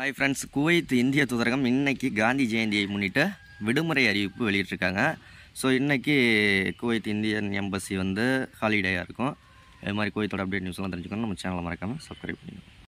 hi friends Kuwait இந்திய தூதரகம் இன்றைக்கி காந்தி ஜெயந்தியை முன்னிட்டு விடுமுறை அறிவிப்பு வெளியிட்ருக்காங்க ஸோ இன்றைக்கி குவைத் இந்தியன் எம்பசி வந்து ஹாலிடேயாக இருக்கும் இது மாதிரி குவைத்தோட அப்டேட் நியூஸ்லாம் தெரிஞ்சுக்கணும் நம்ம சேனலை மறக்காமல் சப்ஸ்கிரைப் பண்ணிக்கணும்